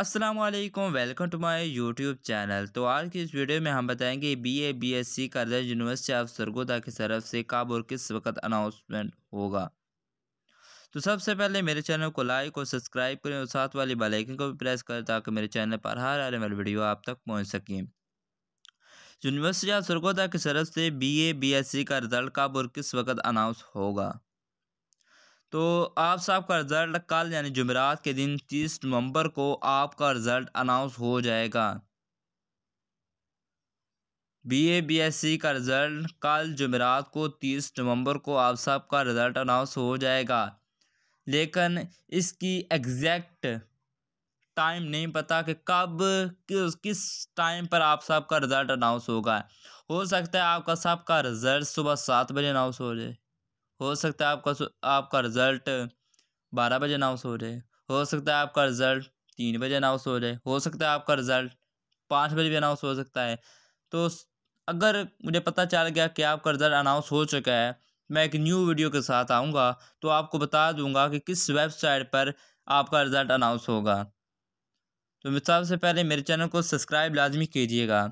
अस्सलाम वालेकुम welcome to my YouTube channel तो आज की इस वीडियो में हम बताएंगे BA BSc result university of Sargodha की तरफ से कब और किस वक्त अनाउंसमेंट होगा तो सबसे पहले मेरे चैनल को लाइक और सब्सक्राइब करें और साथ वाली बेल आइकन को भी प्रेस करें ताकि मेरे चैनल पर हर आने वाली वीडियो आप तक पहुँच सकें यूनिवर्सिटी ऑफ सरगोदा की तरफ से B A B S C का रिजल्ट कब और किस वक्त अनाउंस होगा तो आप सबका रिज़ल्ट कल यानी जुमेरात के दिन तीस नवंबर को आपका रिज़ल्ट अनाउंस हो जाएगा B A B S C का रिज़ल्ट कल जुमेरात को तीस नवंबर को आप सबका रिज़ल्ट अनाउंस हो जाएगा लेकिन इसकी एग्जैक्ट टाइम नहीं पता कि कब किस किस टाइम पर आप सबका रिज़ल्ट अनाउंस होगा हो सकता है आपका सबका रिज़ल्ट सुबह सात बजे अनाउंस हो जाए हो सकता है आपका आपका रिज़ल्ट बारह बजे अनाउंस हो जाए हो सकता है आपका रिज़ल्ट तीन बजे अनाउंस हो जाए हो सकता है आपका रिज़ल्ट पाँच बजे भी अनाउंस हो सकता है तो अगर मुझे पता चल गया कि आपका रिज़ल्ट अनाउंस हो चुका है मैं एक न्यू वीडियो के साथ आऊँगा तो आपको बता दूँगा कि किस वेबसाइट पर आपका रिज़ल्ट अनाउंस होगा तो सबसे पहले मेरे चैनल को सब्सक्राइब लाजमी कीजिएगा